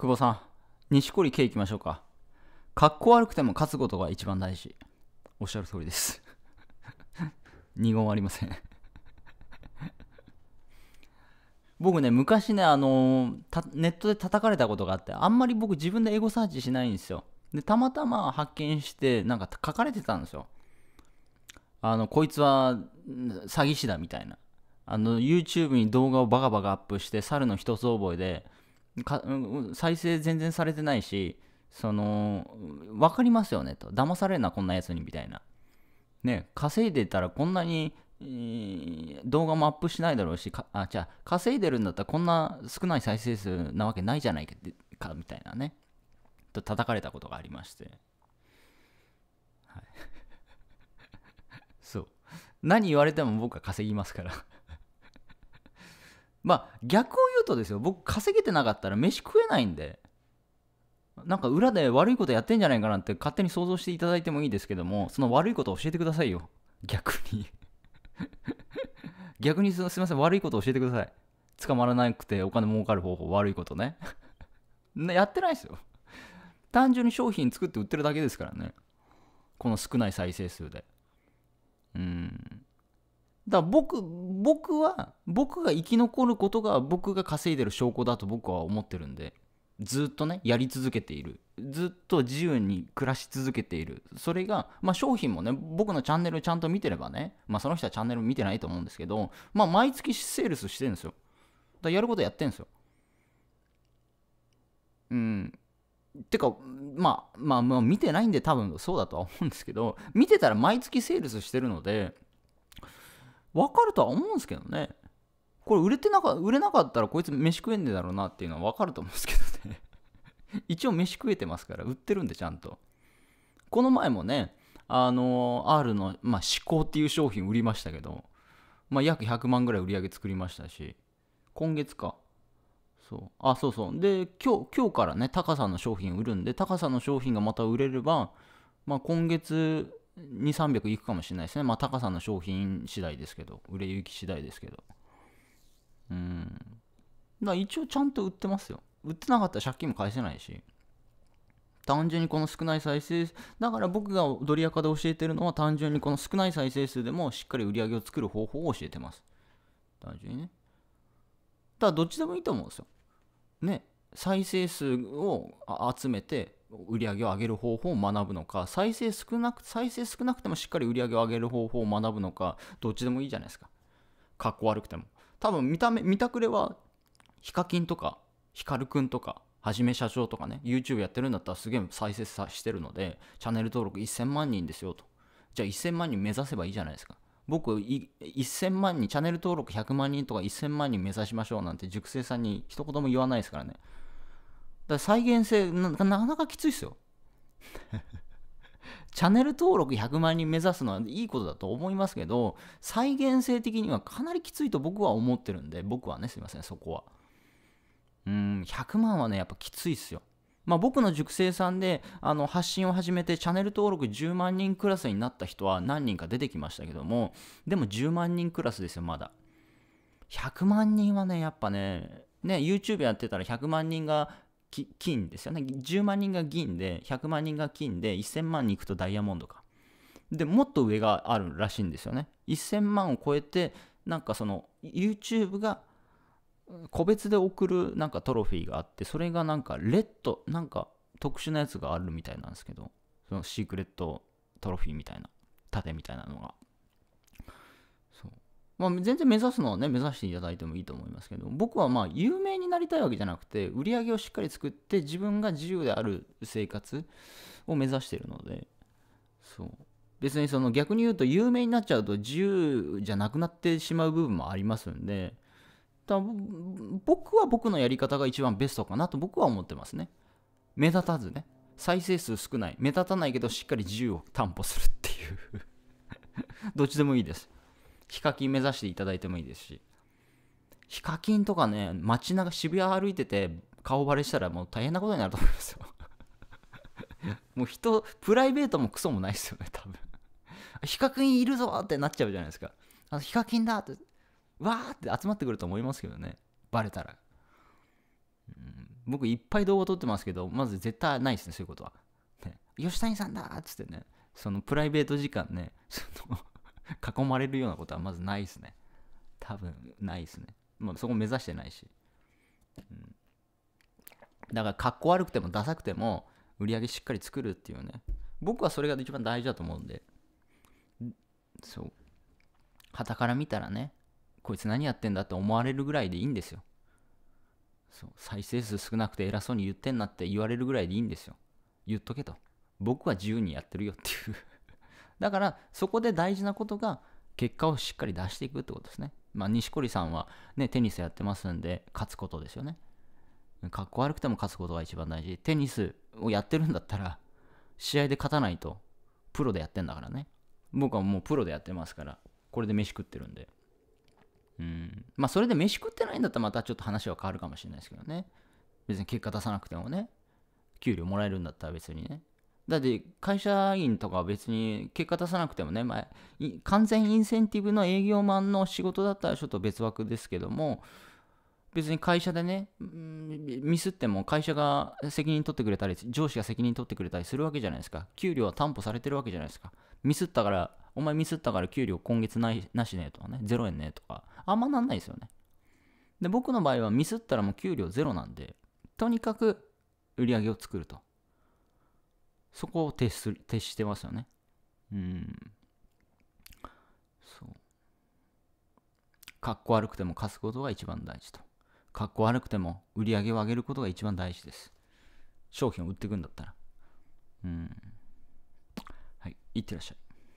久保さん、錦織圭行きましょうか。格好悪くても勝つことが一番大事。おっしゃる通りです。二言ありません僕ね、昔ね、あのネットで叩かれたことがあって、あんまり僕自分でエゴサーチしないんですよ。で、たまたま発見して、なんか書かれてたんですよ。あの、こいつは詐欺師だみたいな。あの、YouTube に動画をバカバカアップして、猿の一つ覚えで、か、うん、再生全然されてないしその分かりますよねと騙されんなこんなやつにみたいなね稼いでたらこんなに、えー、動画もアップしないだろうしあじゃあ稼いでるんだったらこんな少ない再生数なわけないじゃないかみたいなねと叩かれたことがありまして、はい、そう何言われても僕は稼ぎますから まあ逆をとですよ僕稼げてなかったら飯食えないんでなんか裏で悪いことやってんじゃないかなって勝手に想像していただいてもいいですけどもその悪いことを教えてくださいよ逆に逆にすすみません悪いこと教えてください 捕まらなくてお金儲かる方法悪いことね やってないですよ単純に商品作って売ってるだけですからねこの少ない再生数でだから僕、僕は、僕が生き残ることが僕が稼いでる証拠だと僕は思ってるんで、ずっとね、やり続けている。ずっと自由に暮らし続けている。それが、まあ商品もね、僕のチャンネルちゃんと見てればね、まあその人はチャンネル見てないと思うんですけど、まあ毎月セールスしてるんですよ。だからやることやってるんですよ。うん。てか、まあ、まあ、まあ、見てないんで多分そうだとは思うんですけど、見てたら毎月セールスしてるので、分かるとは思うんですけどね。これ売れてなか、売れなかったらこいつ飯食えんでだろうなっていうのは分かると思うんですけどね。一応飯食えてますから、売ってるんでちゃんと。この前もね、あの、R の、まあ、思考っていう商品売りましたけど、まあ、約100万ぐらい売り上げ作りましたし、今月か。そう。あ、そうそう。で、今日、今日からね、高さんの商品売るんで、高さんの商品がまた売れれば、まあ、今月2300いくかもしれないですね。まあ、高さの商品次第ですけど、売れ行き次第ですけど。うん。だ一応ちゃんと売ってますよ。売ってなかったら借金も返せないし。単純にこの少ない再生だから僕がドリアカで教えてるのは単純にこの少ない再生数でもしっかり売り上げを作る方法を教えてます。単純にね。ただどっちでもいいと思うんですよ。ね。再生数を集めて売り上げを上げる方法を学ぶのか再生少なく再生少なくてもしっかり売り上げを上げる方法を学ぶのかどっちでもいいじゃないですかかっこ悪くても多分見た目見たくれはヒカキンとかヒカルくんとかはじめ社長とかね YouTube やってるんだったらすげえ再生さしてるのでチャンネル登録1000万人ですよとじゃあ1000万人目指せばいいじゃないですか僕1000万人チャンネル登録100万人とか1000万人目指しましょうなんて熟成さんに一言も言わないですからねだ再現性な、かなかきついですよ。チャンネル登録100万人目指すのはいいことだと思いますけど、再現性的にはかなりきついと僕は思ってるんで、僕はね、すいません、そこは。うん、100万はね、やっぱきついっすよ。まあ、僕の塾生さんであの発信を始めてチャンネル登録10万人クラスになった人は何人か出てきましたけども、でも10万人クラスですよ、まだ。100万人はね、やっぱね、ね、YouTube やってたら100万人が金ですよね。10万人が銀で、100万人が金で、1000万に行くとダイヤモンドか。で、もっと上があるらしいんですよね。1000万を超えて、なんかその YouTube が個別で送るなんかトロフィーがあって、それがなんかレッド、なんか特殊なやつがあるみたいなんですけど、そのシークレットトロフィーみたいな、盾みたいなのが。まあ、全然目指すのはね、目指していただいてもいいと思いますけど、僕はまあ、有名になりたいわけじゃなくて、売り上げをしっかり作って、自分が自由である生活を目指しているので、そう。別にその逆に言うと、有名になっちゃうと自由じゃなくなってしまう部分もありますんで、だ僕は僕のやり方が一番ベストかなと僕は思ってますね。目立たずね。再生数少ない。目立たないけど、しっかり自由を担保するっていう どっちでもいいです。ヒカキン目指していただいてもいいですしヒカキンとかね街中渋谷歩いてて顔バレしたらもう大変なことになると思いますよ もう人プライベートもクソもないですよね多分ヒカキンいるぞってなっちゃうじゃないですかあのヒカキンだってわーって集まってくると思いますけどねバレたら、うん、僕いっぱい動画撮ってますけどまず絶対ないですねそういうことは、ね、吉谷さんだっつってねそのプライベート時間ねその囲まれるようなことはまずないですね。多分ないですね。まあ、そこ目指してないし。うん、だから、かっこ悪くてもダサくても、売り上げしっかり作るっていうね。僕はそれが一番大事だと思うんで。そう。はたから見たらね、こいつ何やってんだって思われるぐらいでいいんですよ。そう再生数少なくて偉そうに言ってんなって言われるぐらいでいいんですよ。言っとけと。僕は自由にやってるよっていうだからそこで大事なことが結果をしっかり出していくってことですね。まあ、錦織さんは、ね、テニスやってますんで、勝つことですよね。かっこ悪くても勝つことが一番大事。テニスをやってるんだったら、試合で勝たないと、プロでやってんだからね。僕はもうプロでやってますから、これで飯食ってるんで。うん。まあ、それで飯食ってないんだったら、またちょっと話は変わるかもしれないですけどね。別に結果出さなくてもね。給料もらえるんだったら別にね。だって会社員とかは別に結果出さなくてもね、まあ、完全インセンティブの営業マンの仕事だったらちょっと別枠ですけども、別に会社でね、ミスっても会社が責任取ってくれたり、上司が責任取ってくれたりするわけじゃないですか。給料は担保されてるわけじゃないですか。ミスったから、お前ミスったから給料今月ないなしねとかね、0円ねとか、あんまなんないですよね。で、僕の場合はミスったらもう給料ゼロなんで、とにかく売り上げを作ると。そこを徹する徹してますよね。うん。そう。かっこ悪くても貸すことが一番大事と。かっこ悪くても売り上げを上げることが一番大事です。商品を売っていくんだったら。うん。はい。いってらっしゃい。